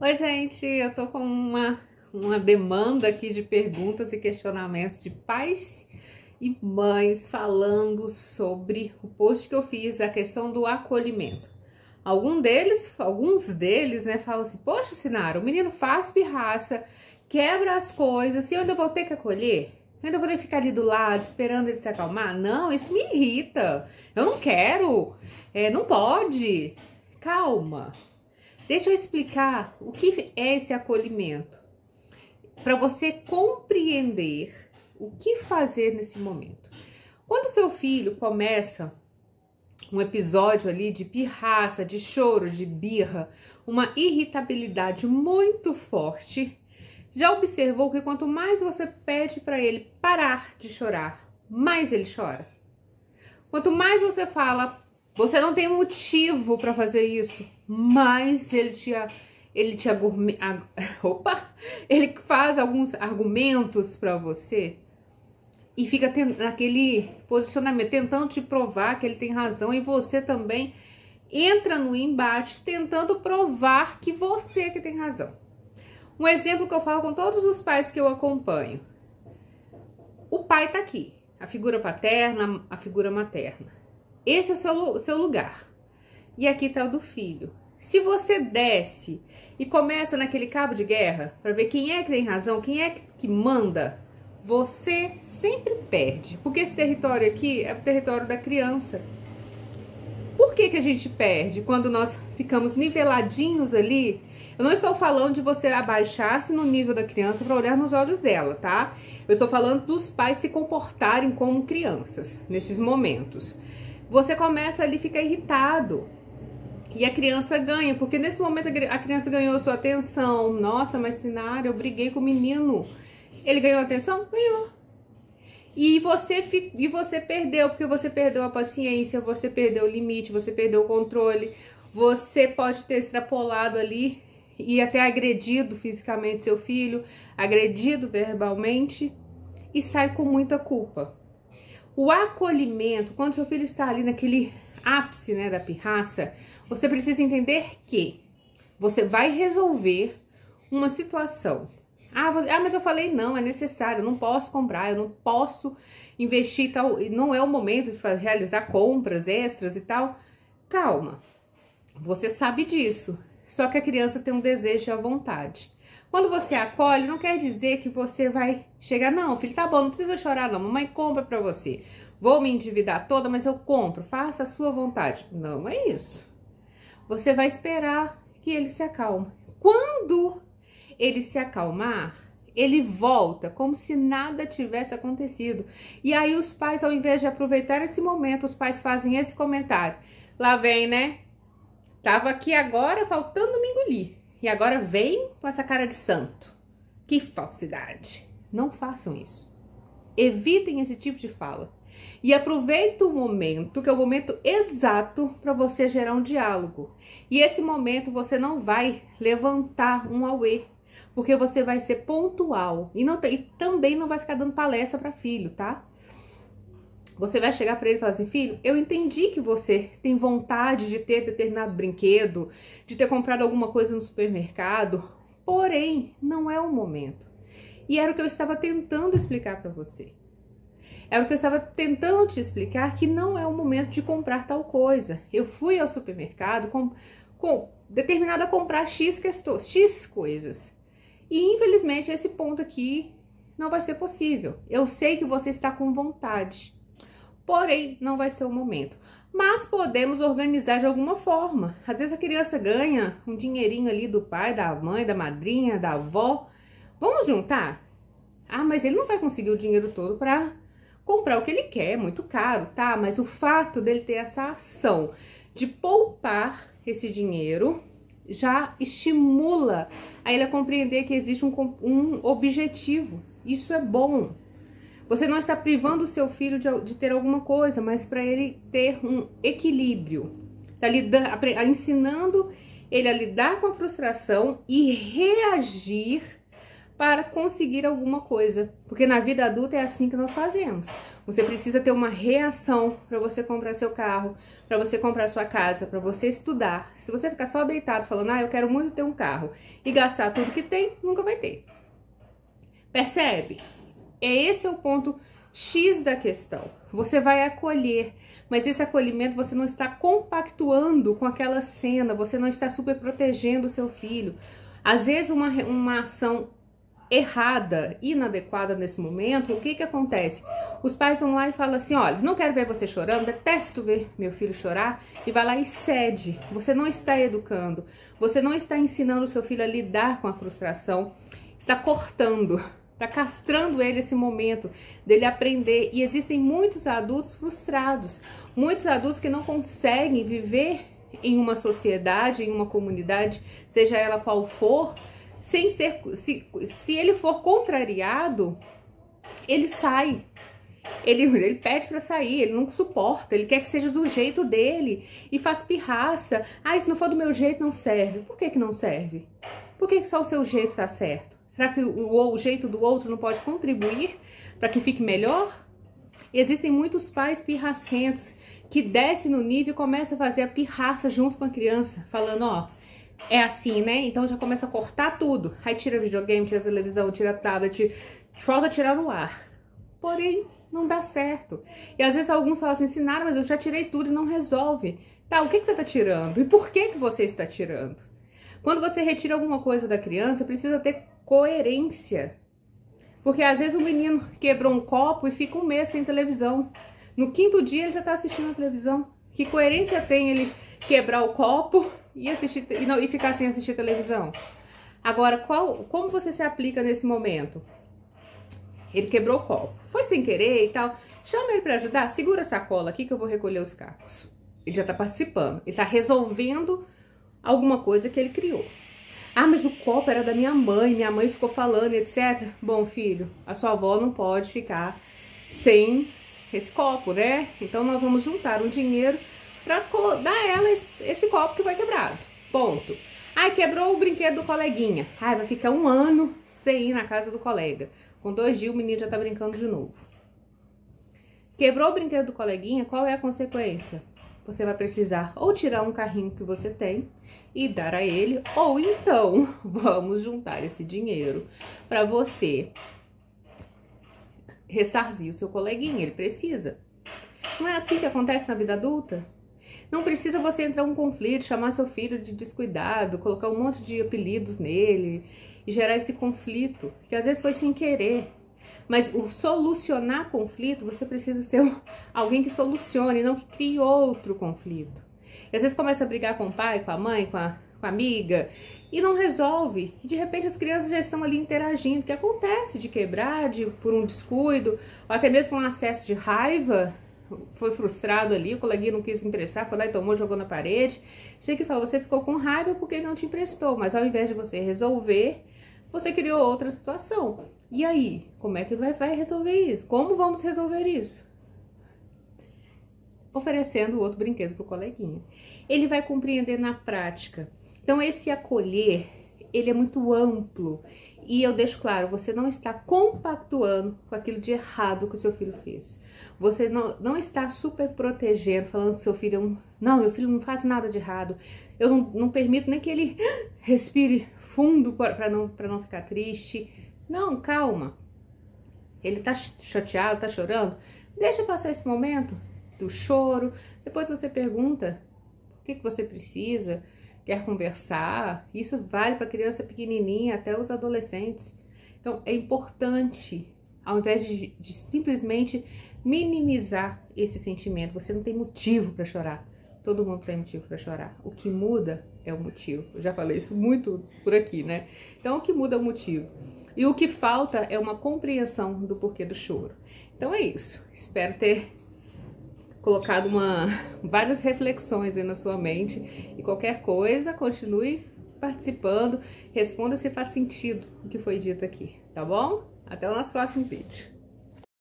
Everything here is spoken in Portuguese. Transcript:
Oi, gente, eu tô com uma, uma demanda aqui de perguntas e questionamentos de pais e mães falando sobre o post que eu fiz, a questão do acolhimento. Algum deles, alguns deles, né, falam assim: Poxa, Sinara, o menino faz pirraça, quebra as coisas, e onde eu vou ter que acolher? Eu ainda vou ter que ficar ali do lado esperando ele se acalmar? Não, isso me irrita. Eu não quero. É, não pode. Calma, Deixa eu explicar o que é esse acolhimento. Para você compreender o que fazer nesse momento. Quando seu filho começa um episódio ali de pirraça, de choro, de birra, uma irritabilidade muito forte, já observou que quanto mais você pede para ele parar de chorar, mais ele chora. Quanto mais você fala você não tem motivo para fazer isso, mas ele te ele te agurme, ag, opa, ele faz alguns argumentos para você e fica ten, naquele posicionamento tentando te provar que ele tem razão e você também entra no embate tentando provar que você é que tem razão. Um exemplo que eu falo com todos os pais que eu acompanho. O pai tá aqui, a figura paterna, a figura materna. Esse é o seu, o seu lugar. E aqui está o do filho. Se você desce e começa naquele cabo de guerra para ver quem é que tem razão, quem é que manda, você sempre perde. Porque esse território aqui é o território da criança. Por que, que a gente perde quando nós ficamos niveladinhos ali? Eu não estou falando de você abaixar-se no nível da criança para olhar nos olhos dela, tá? Eu estou falando dos pais se comportarem como crianças nesses momentos você começa ali fica irritado. E a criança ganha, porque nesse momento a criança ganhou sua atenção. Nossa, mas cenário, eu briguei com o menino. Ele ganhou atenção? Ganhou. E você, e você perdeu, porque você perdeu a paciência, você perdeu o limite, você perdeu o controle. Você pode ter extrapolado ali e até agredido fisicamente seu filho, agredido verbalmente e sai com muita culpa. O acolhimento, quando seu filho está ali naquele ápice né, da pirraça, você precisa entender que você vai resolver uma situação. Ah, você, ah, mas eu falei não, é necessário, eu não posso comprar, eu não posso investir tal, não é o momento de fazer, realizar compras extras e tal. Calma, você sabe disso, só que a criança tem um desejo e a vontade. Quando você acolhe, não quer dizer que você vai chegar, não, filho, tá bom, não precisa chorar, não. Mamãe compra pra você. Vou me endividar toda, mas eu compro, faça a sua vontade. Não é isso. Você vai esperar que ele se acalme. Quando ele se acalmar, ele volta como se nada tivesse acontecido. E aí os pais, ao invés de aproveitar esse momento, os pais fazem esse comentário. Lá vem, né? Tava aqui agora, faltando me engolir. E agora vem com essa cara de santo. Que falsidade! Não façam isso. Evitem esse tipo de fala. E aproveita o momento, que é o momento exato para você gerar um diálogo. E esse momento você não vai levantar um auê, porque você vai ser pontual e, não, e também não vai ficar dando palestra para filho, tá? Você vai chegar para ele e falar assim: filho, eu entendi que você tem vontade de ter determinado brinquedo, de ter comprado alguma coisa no supermercado, porém, não é o momento. E era o que eu estava tentando explicar para você. Era o que eu estava tentando te explicar que não é o momento de comprar tal coisa. Eu fui ao supermercado com, com determinada a comprar X, questões, X coisas. E infelizmente esse ponto aqui não vai ser possível. Eu sei que você está com vontade porém não vai ser o momento. Mas podemos organizar de alguma forma. Às vezes a criança ganha um dinheirinho ali do pai, da mãe, da madrinha, da avó. Vamos juntar? Ah, mas ele não vai conseguir o dinheiro todo para comprar o que ele quer, é muito caro, tá? Mas o fato dele ter essa ação de poupar esse dinheiro já estimula a ele a compreender que existe um, um objetivo. Isso é bom. Você não está privando o seu filho de, de ter alguma coisa, mas para ele ter um equilíbrio. Está ensinando ele a lidar com a frustração e reagir para conseguir alguma coisa. Porque na vida adulta é assim que nós fazemos. Você precisa ter uma reação para você comprar seu carro, para você comprar sua casa, para você estudar. Se você ficar só deitado falando, ah, eu quero muito ter um carro e gastar tudo que tem, nunca vai ter. Percebe? É esse é o ponto X da questão. Você vai acolher, mas esse acolhimento você não está compactuando com aquela cena, você não está super protegendo o seu filho. Às vezes, uma, uma ação errada, inadequada nesse momento, o que que acontece? Os pais vão lá e falam assim, olha, não quero ver você chorando, detesto ver meu filho chorar, e vai lá e cede. Você não está educando, você não está ensinando o seu filho a lidar com a frustração, está cortando, Tá castrando ele esse momento dele aprender. E existem muitos adultos frustrados, muitos adultos que não conseguem viver em uma sociedade, em uma comunidade, seja ela qual for, sem ser se, se ele for contrariado, ele sai. Ele, ele pede para sair, ele não suporta, ele quer que seja do jeito dele e faz pirraça. Ah, se não for do meu jeito, não serve. Por que, que não serve? Por que, que só o seu jeito tá certo? Será que o, o jeito do outro não pode contribuir para que fique melhor? Existem muitos pais pirracentos que desce no nível e começa a fazer a pirraça junto com a criança, falando, ó, é assim, né? Então já começa a cortar tudo. Aí tira videogame, tira televisão, tira tablet, falta tirar o ar. Porém, não dá certo. E às vezes alguns falam assim, ensinaram, mas eu já tirei tudo e não resolve. Tá, o que, que você está tirando? E por que, que você está tirando? Quando você retira alguma coisa da criança, precisa ter coerência. Porque às vezes o menino quebrou um copo e fica um mês sem televisão. No quinto dia ele já está assistindo a televisão. Que coerência tem ele quebrar o copo e, assistir, e, não, e ficar sem assistir televisão? Agora, qual, como você se aplica nesse momento? Ele quebrou o copo, foi sem querer e tal. Chama ele para ajudar, segura a sacola aqui que eu vou recolher os cacos. Ele já está participando, ele está resolvendo alguma coisa que ele criou. Ah, mas o copo era da minha mãe, minha mãe ficou falando, etc. Bom, filho, a sua avó não pode ficar sem esse copo, né? Então nós vamos juntar um dinheiro para dar ela esse, copo que vai quebrado. Ponto. Ai, quebrou o brinquedo do coleguinha. Ai, vai ficar um ano sem ir na casa do colega. Com dois dias o menino já tá brincando de novo. Quebrou o brinquedo do coleguinha, qual é a consequência? você vai precisar ou tirar um carrinho que você tem e dar a ele, ou então vamos juntar esse dinheiro para você ressarzir o seu coleguinha, ele precisa. Não é assim que acontece na vida adulta? Não precisa você entrar em um conflito, chamar seu filho de descuidado, colocar um monte de apelidos nele e gerar esse conflito, que às vezes foi sem querer. Mas o solucionar conflito, você precisa ser um, alguém que solucione, não que crie outro conflito. E às vezes começa a brigar com o pai, com a mãe, com a, com a amiga, e não resolve. E de repente as crianças já estão ali interagindo, que acontece de quebrar de, por um descuido, ou até mesmo por um acesso de raiva, foi frustrado ali, o coleguinha não quis emprestar, foi lá e tomou, jogou na parede. Chega que falou, você ficou com raiva porque ele não te emprestou, mas ao invés de você resolver, você criou outra situação. E aí, como é que vai, vai resolver isso? Como vamos resolver isso? Oferecendo outro brinquedo para o coleguinha. Ele vai compreender na prática. Então, esse acolher, ele é muito amplo. E eu deixo claro, você não está compactuando com aquilo de errado que o seu filho fez. Você não, não está super protegendo, falando que seu filho é um. Não, meu filho não faz nada de errado. Eu não, não permito nem que ele respire fundo para não, não ficar triste não, calma. Ele tá chateado, tá chorando. Deixa passar esse momento do choro. Depois você pergunta o que, que você precisa, quer conversar. Isso vale para criança pequenininha até os adolescentes. Então é importante, ao invés de, de simplesmente minimizar esse sentimento, você não tem motivo para chorar. Todo mundo tem motivo para chorar. O que muda é o motivo. Eu já falei isso muito por aqui, né? Então o que muda é o motivo. E o que falta é uma compreensão do porquê do choro. Então é isso. Espero ter colocado uma, várias reflexões aí na sua mente. E qualquer coisa, continue participando. Responda se faz sentido o que foi dito aqui, tá bom? Até o nosso próximo vídeo.